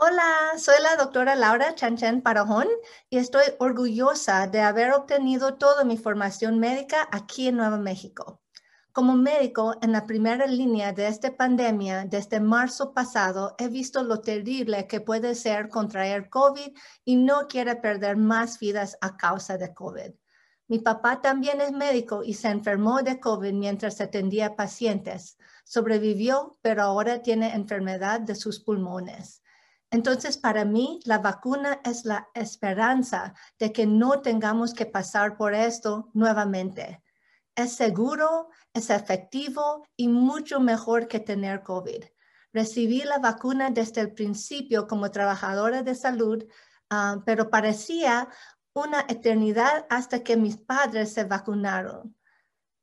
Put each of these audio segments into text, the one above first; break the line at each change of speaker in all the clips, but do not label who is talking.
Hola, soy la doctora Laura Chanchen Parajón y estoy orgullosa de haber obtenido toda mi formación médica aquí en Nuevo México. Como médico en la primera línea de esta pandemia desde marzo pasado, he visto lo terrible que puede ser contraer COVID y no quiere perder más vidas a causa de COVID. Mi papá también es médico y se enfermó de COVID mientras atendía pacientes. Sobrevivió, pero ahora tiene enfermedad de sus pulmones. Entonces, para mí, la vacuna es la esperanza de que no tengamos que pasar por esto nuevamente. Es seguro, es efectivo y mucho mejor que tener COVID. Recibí la vacuna desde el principio como trabajadora de salud, ah, pero parecía una eternidad hasta que mis padres se vacunaron.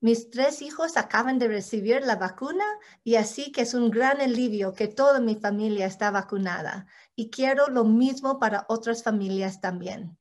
Mis tres hijos acaban de recibir la vacuna y así que es un gran alivio que toda mi familia está vacunada y quiero lo mismo para otras familias también.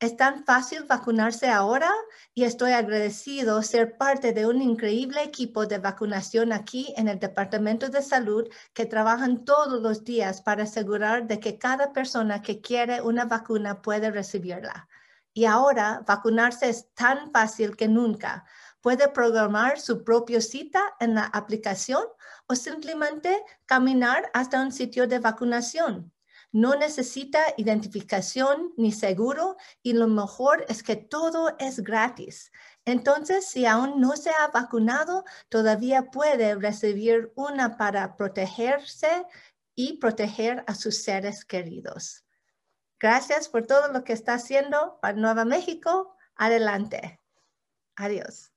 Es tan fácil vacunarse ahora y estoy agradecido ser parte de un increíble equipo de vacunación aquí en el Departamento de Salud que trabajan todos los días para asegurar de que cada persona que quiere una vacuna puede recibirla. Y ahora vacunarse es tan fácil que nunca. Puede programar su propia cita en la aplicación o simplemente caminar hasta un sitio de vacunación. No necesita identificación ni seguro y lo mejor es que todo es gratis. Entonces, si aún no se ha vacunado, todavía puede recibir una para protegerse y proteger a sus seres queridos. Gracias por todo lo que está haciendo para Nueva México. Adelante. Adiós.